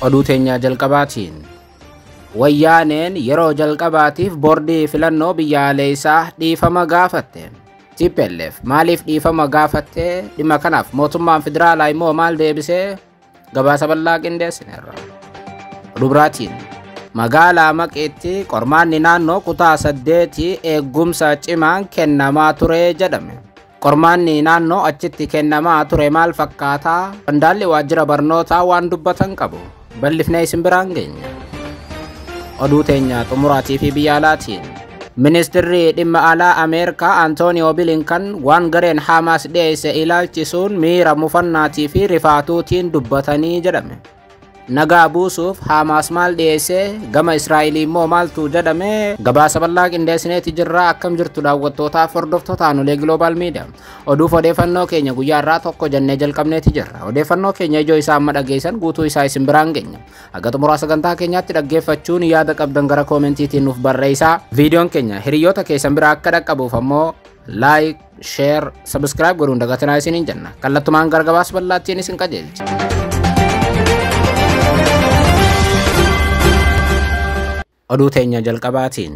oduu teenyaa jalqabaatiin. Wayyaaneen yeroo jalqabaatiif boordii filannoo biyyaalee isaa dhiifama gaafatte. TPLF maaliif dhiifama gaafatte? Dhimma kanaaf mootummaan federaalaa immoo maal deebisee gabaasa bal'aa qindeessineerra. Oduu biraatiin magaalaa Maqeetti qormaanni naannoo kutaa saddeeti eeggumsa cimaan kennamaa ture jedhame. Qormaanni naannoo achitti kennamaa ture maal fakkaataa? Wandaalli waajjira barnootaa waan dubbatan qabu. bal'ifnee simbira hangeenya. Oduu teenya xumuraatii fi biyyaalaatiin ministirri dhimma alaa ameerikaa antooniyoo bilinkan waan gareen haamaas dhiyeesse ilaalchisuun miira mufannaatii fi rifaatuutiin dubbatanii jedhame. naga busuf hamas mal dese gama israeli israa'elii immoo maaltu jedhamee gabaasa bal'aa qindeessineeti jirraa akam jirtu daawwattootaaf hordoftootaan le global media oduuf odeeffannoo keenya guyyaa irraa tokko jennee jalqabneeti jirra odeeffannoo keenya ijoo isaa amma dhageessan guutuu isaa isin biraan geenya iya akka xumuraa sagantaa keenyaatti dhaggeeffachuun yaada qabdan gara koomentiitiin nuuf barreessaa viidiyoon nya hiriyoota akada biraa akka like share subscribe gurunda sabiskraayib godhuun injanna isiniin jenna gaba gargabaas bal'aattiin isin qajeelcha. oduu teenya jalqabaatiin.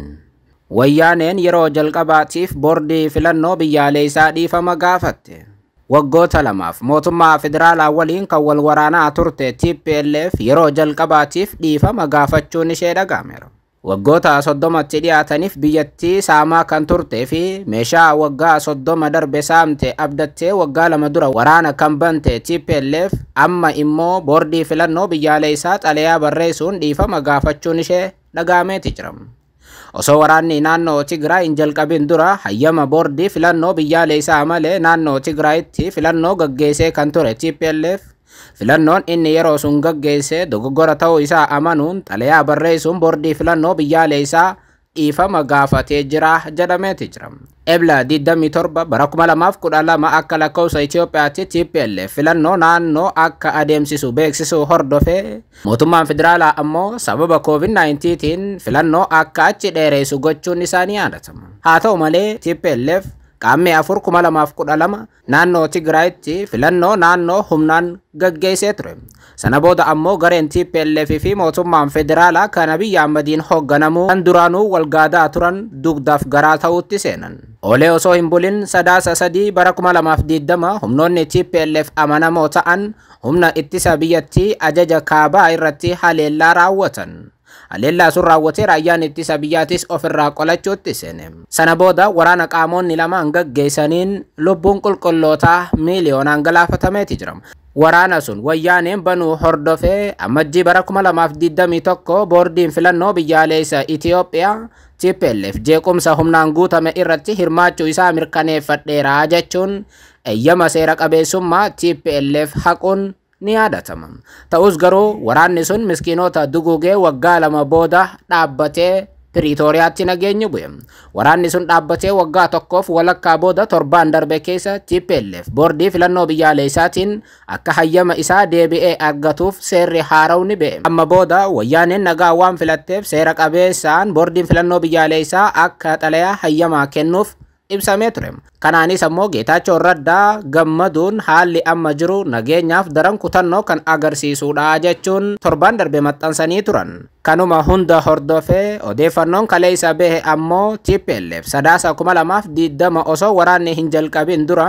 Wayyaaneen yeroo jalqabaatiif boordii filannoo biyyaallee isaa dhiifama gaafatte. Waggoota lamaaf mootummaa federaalaa waliin kan wal waraanaa turte TPLF yeroo jalqabaatiif dhiifama gaafachuun ishee dhagaameera. Waggoota soddomatti dhiyaataniif biyyattii saamaa kan turtee fi meeshaa waggaa soddoma darbe saamte abdattee waggaa lama dura waraana kan bante TPLF amma immoo boordii filannoo biyyaallee isaa xalayaa barreessuun dhiifama gaafachuun ishee dhagaameeti jirama. Osoo waraanni naannoo Tigraay hin jalqabin dura hayyama boordii filannoo biyyaalea isaa malee naannoo Tigraayitti filannoo gaggeessee kan ture TPLF filannoon inni yeroo sun gaggeessee dogoggora ta'uu isaa amanuun talayaa barreessuun boordii filannoo biyyaalea isaa dhiifama gaafatee jiraa jedhameeti jira. Ebla 27 bara 2012 akka lakkoofsa Itoophiyaatti TPLF filannoo naannoo akka adeemsisu beeksisu hordofee mootummaan federaalaa ammoo sababa COVID-19tiin filannoo akka achi dheeressu gochuun isaanii adatama Haa ta'u malee TPLF qaammii afur kuma lamaaf kudha lama naannoo Tigraayitti filannoo naannoo humnaan gaggeessee ture. Sana booda ammoo gareen TPLF fi mootummaan federaalaa kan Abiyyi Ahmediin hoogganamu kan duraanuu walgaadaa turan dugdaaf garaa ta'utti seenan. Olee osoo hin bulin sadaasa sadii bara 2020 humnoonni TPLF amanamoo ta'an humna ittisa biyyattii ajaja kaabaa irratti haleellaa raawwatan. Alella surraawwatee raayyaan ittisa biyyaattis ofirraa qolachuutti seene. Sana booda waraana qaamonni lama hangaggeessaniin lubbuun qulqullootaa miiliyoonaan galaafatameeti jira. Waraana sun wayyaaneen banuu hordofee ammajjii bara 2021 boordiin filannoo biyyaalessa Itiyoophiyaa TPLF jeequmsa humnaan guutame irratti hirmaachuu isaa mirkaneeffadheera jechuun eeyyama seera qabeessummaa TPLF haquun ni yaadatama. Ta'us garuu waraanni sun miskiinota dugugee waggaa lama booda dhaabbatee Piriitooriyaatti nageenyu bu'e. Waraanni sun dhaabbatee waggaa tokkoof walakkaa booda torbaan darbe keessa TPLF boordii filannoo biyyaalaa isaatiin akka hayyama isaa deebi'ee argatuuf seerri haara'u ni ba'e. Amma booda wayyaaneen nagaa waan filatteef seera qabeessaan boordiin filannoo biyyaalaa isaa akka xalayaa hayyamaa kennuuf ibsamee ture kanaanis ammoo geetaachoo raddaa gammaduun haalli amma jiru nageenyaaf daran kutannoo kan agarsiisuudha jechuun torban darbe maxxansanii turan kanuma hunda hordofe odeeffannoon kalee isa bahe ammoo TPLF sadaasa kuma lamaaf diddama osoo waraanni hin jalqabin dura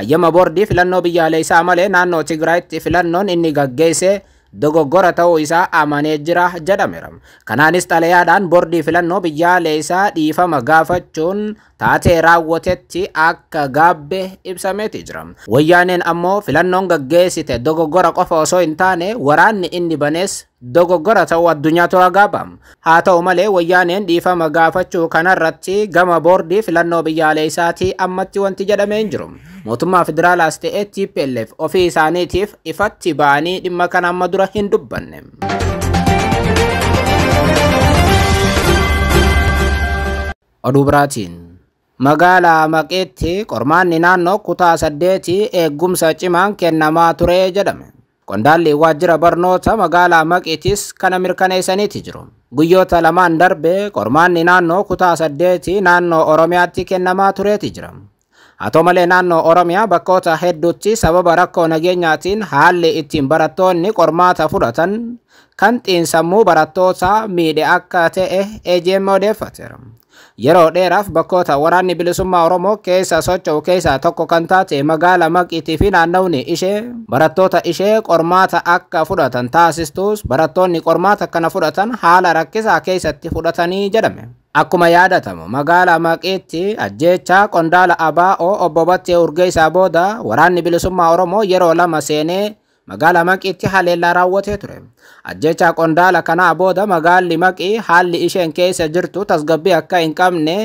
hayyama boordii filannoo biyyaalessaa malee naannoo Tigraayitti filannoon inni gaggeesse dogoggora ta'uu isaa amanee jira jedhameera. Kanaanis xalayaadhaan boordii filannoo biyyaalessaa dhiifama gaafachuun taatee raawwatetti akka gaabbe ibsameeti jira. Wayyaaneen ammoo filannoon gaggeessite dogoggora qofa osoo hin taane waraanni inni banes dogoggora ta'uu addunyaa tola gaabam. Haa ta'u malee wayyaaneen dhiifama gaafachuu kanarratti gama boordii filannoo biyyaalee isaatii ammatti wanti jedhamee hin jiru. Mootummaa federaalaas ta'e TPLF ofii isaaniitiif ifatti ba'anii dhimma kana amma dura hin dubbanne. Oduu biraatiin. magaalaa maqeetti qormaanni naannoo kutaa saddeetii eeggumsa cimaan kennamaa ture jedhame. Qondaalli waajjira barnoota magaalaa maqeettis kana mirkaneessaniiti jiru. Guyyoota lamaan darbe qormaanni naannoo kutaa saddeetii naannoo Oromiyaatti kennamaa tureeti jira. haatoo malee naannoo Oromiyaa bakkoota hedduutti sababa rakkoo nageenyaatiin haalli ittiin barattoonni qormaata fudhatan kan xiinsammuu barattootaa miidhe akka ta'e ejeema odeeffateera. yeroo dheeraaf bakkoota waraanni bilisummaa Oromoo keessa socho'u keessaa tokko kan taate magaalaa Maqiitii fi naanna'uun ishee barattoota ishee qormaata akka fudhatan taasistus barattoonni qormaata kana fudhatan haala rakkisaa keessatti fudhatanii jedhame. Akkuma yaadatamu magaalaa Maqeetti ajjeechaa qondaala ABO obbo Battee Urgeessaa booda waraanni bilisummaa Oromoo yeroo lama seenee magaalaa maqiitti haleellaa raawwatee ture ajjecha qondaala kanaa booda magaalli maqii haalli isheen keessa jirtu tasgabbii akka hin qabne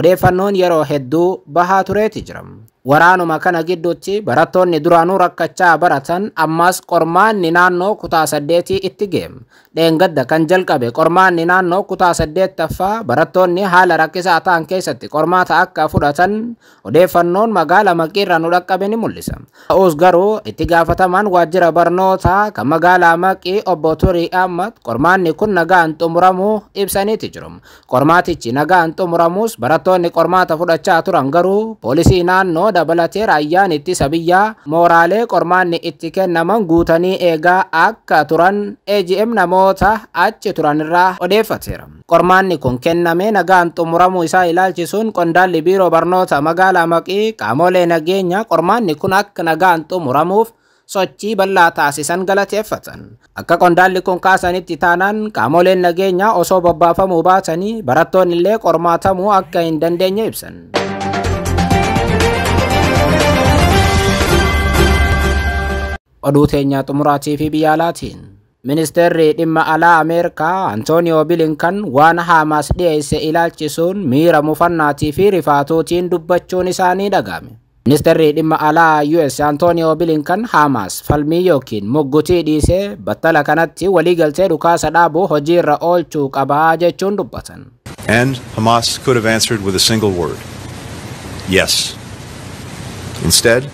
odeeffannoon yeroo hedduu bahaa tureeti jira Waraanuma kana gidduutti barattoonni duraanuu rakkachaa baratan ammaas qormaanni naannoo kutaa saddeetii itti geema. Dheengadda kan jalqabe qormaanni naannoo kutaa saddeettaffaa barattoonni haala rakkisaa ta'an keessatti qormaata akka fudhatan odeeffannoon magaala maqiirraa nu dhaqqabe ni mul'isa. Ta'us garuu itti gaafatamaan waajjira barnootaa kan magaalaa maqii obbo Turii Ahmad qormaanni kun nagaan xumuramuu ibsaniiti jiru. Qormaatichi nagaan xumuramus barattoonni qormaata fudhachaa turan garuu poolisii naannoo dabalatee rayyaan ittisa biyyaa mooraalee qormaanni itti kennaman guutanii eegaa akka turan AGM namoota achi turanirraa odeeffateera. Qormaanni kun kenname nagaan xumuramuu isaa ilaalchisuun qondaalli biiroo barnoota magaalaa maqii qaamolee nageenya qormaanni kun akka nagaan xumuramuuf sochii bal'aa taasisan galateeffatan. Akka qondaalli kun kaasanitti taanaan qaamoleen nageenyaa osoo bobbaafamuu baatanii barattoonni illee qormaatamuu akka hin dandeenye ibsan. oduu teenyaa xumuraatii fi biyyaalaatiin alaatiin. Ministeerri dhimma alaa Ameerikaa Antooniyoo Bilinkan waan haamas dhiheesse ilaalchisuun miira mufannaatii fi rifaatootiin dubbachuun isaanii dhagaame Ministeerri dhimma alaa US Antooniyoo Bilinkan haamas falmii yookiin muggutii dhiisee battala kanatti waliigaltee dhukaasa hojii hojiirra oolchuu qabaa jechuun dubbatan. And Hamas could have answered with a single word. Yes. Instead,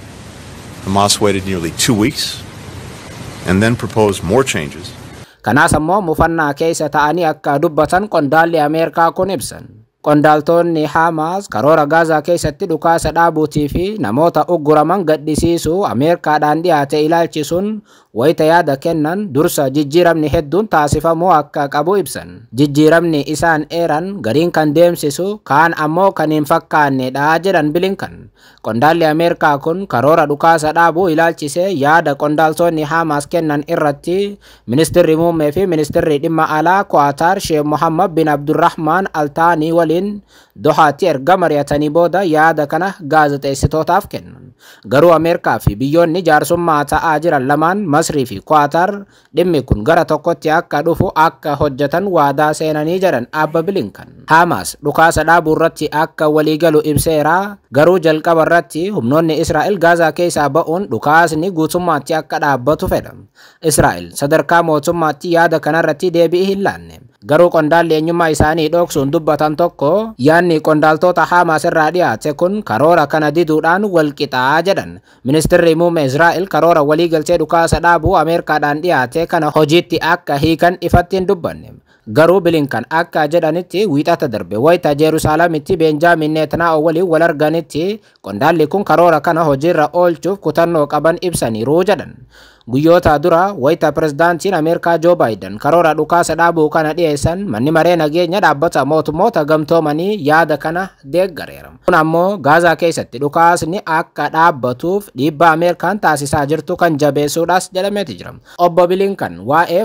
Hamas waited nearly two weeks and then proposed more changes. akka dubbatan Kondalton Hamas karora Gaza qondaaltoonni Haamaas karoora Gaazaa keessatti dhukaasa dhaabuutii fi namoota ugguraman gadhisiisuu Ameerikaadhaan dhiyaate ilaalchisuun wayita yaada kennan dursa jijjiiramni hedduun taasifamuu akka qabu ibsan. Jijjiiramni isaan eeran gariin kan deemsisu kaan ammoo kan hin fakkaannedha jedhan bilinkan. Qondaalli Ameerikaa kun karoora dhukaasa dhaabuu ilaalchisee yaada qondaaltoonni ni kennan irratti ministirri muummee fi ministirri dhimma alaa Kuwaatar Sheekh Muhammad bin Al Altaanii wali waliin dohaatti erga mari'atanii booda yaada kana gaazexeessitootaaf kennan. Garuu Ameerikaa fi biyyoonni jaarsummaa ta'aa jiran lamaan Masrii fi Kuwaatar dhimmi kun gara tokkotti akka dhufu akka hojjetan waadaa seenanii jiran Abba Bilinkan. Hamas dhukaasa dhaabuu irratti akka waliigalu ibseera garuu jalqaba irratti humnoonni Israa'el Gaazaa keessaa ba'uun dhukaasni guutummaatti akka dhaabbatu fedha. Israa'el sadarkaa mootummaatti yaada kanarratti deebi'i hin laanne. garuu qondaalli eenyummaa isaanii dhoksuun dubbatan tokko yaadni qondaaltota Haamaas irraa dhiyaate kun karoora kana diduudhaan walqixaa jedhan. Ministirri muummee Israa'el karoora waliigaltee dhukaasa dhaabuu Ameerikaadhaan dhiyaate kana hojiitti akka hiikan ifatti hin Garuu bilinkan akka jedhanitti wiixata darbe wayita jerusaalemitti Beenjaamin Neetanaa'oo waliin wal arganitti qondaalli kun karoora kana hojiirra oolchuuf kutannoo qaban ibsaniiru jedhan. guyota dura wayita pirezidaantiin Amerika Joe Biden karora dhukaasa dhaabuu kana dhiyeessan manni dabata motu mota gamto mani yada kana deeggareera. Kun ammoo gaazaa keessatti dhukaasni akka di dhiibbaa ameerikaan taasisaa jirtu kan sudas jedhameeti jira. Obbo Bilinkan e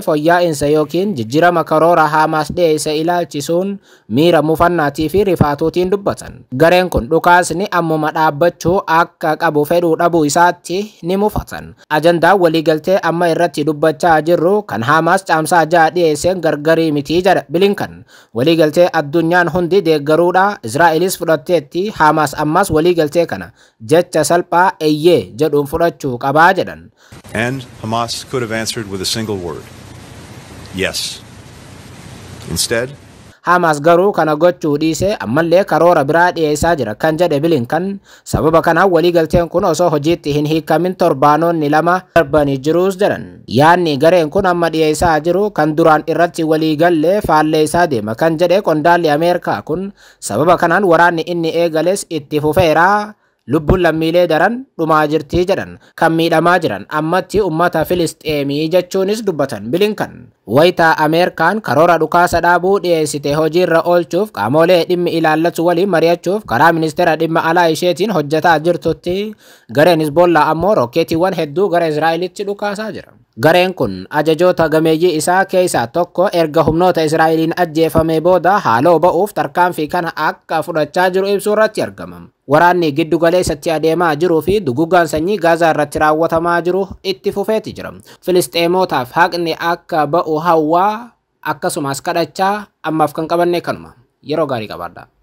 jijira makarora hamas de karoora haamaas dhiyeesse mira mufanna mufannaatii rifatu rifaatuutiin dubatan. Gareen kun dhukaasni ammo dhaabbachuu akka qabu fedu dabu isati ni mufatan. Agenda wali galtee amma irratti dubbachaa jirru kan Haamaas caamsaa jaha dhiyeesseen gargarii miti jedha bilinkan. Waliigaltee addunyaan hundi deeggaruudha Israa'elis fudhatteetti Haamaas ammas waliigaltee kana jecha salphaa eeyyee jedhuun fudhachuu qabaa jedhan. And Hamas could have answered with a single word. Yes. Instead, Hamas garuu kana gochuu dhiise ammallee karoora biraa dhiyeessaa jira kan jedhe kan. sababa kanaan waliigalteen kun osoo hojiitti hin hiikamin torbaanonni lama darbanii jiruus jedhan Yaanni gareen kun amma dhiyeessaa jiru kan duraan irratti waliigallee faalleessaa deema kan jedhe qondaalli Ameerikaa kun sababa kanaan waraanni inni eegales itti fufeera lubbuun lammiilee daran dhumaa jirtii jedhan kan miidhamaa jiran ammatti ummata filisxeemii jechuunis dubbatan bilinkan. Waytaa Ameerikaan karoora dhukaasa dhaabuu dhiyeessite hojiirra oolchuuf qaamolee dhimmi ilaallatu waliin mari'achuuf karaa ministeera dhimma alaa isheetiin hojjetaa jirtutti gareen Hizbollaa ammoo rokkeetiiwwan hedduu gara Israa'elitti dhukaasaa jira. Gareen kun ajajoota gameeyyii isaa keessaa tokko erga humnoota Israa'eliin ajjeefamee booda haaloo ba'uuf tarkaanfii kana akka fudhachaa jiru ibsuu irratti argama. Waraanni giddu galeessatti adeemaa jiruu fi dugugaan sanyii Gaazaa irratti raawwatamaa jiru itti fufeeti jira. Filisxeemotaaf haqni akka ba'u hawwaa akkasumas kadhachaa ammaaf kan qabanne kanuma. Yeroo gaarii qabaadha.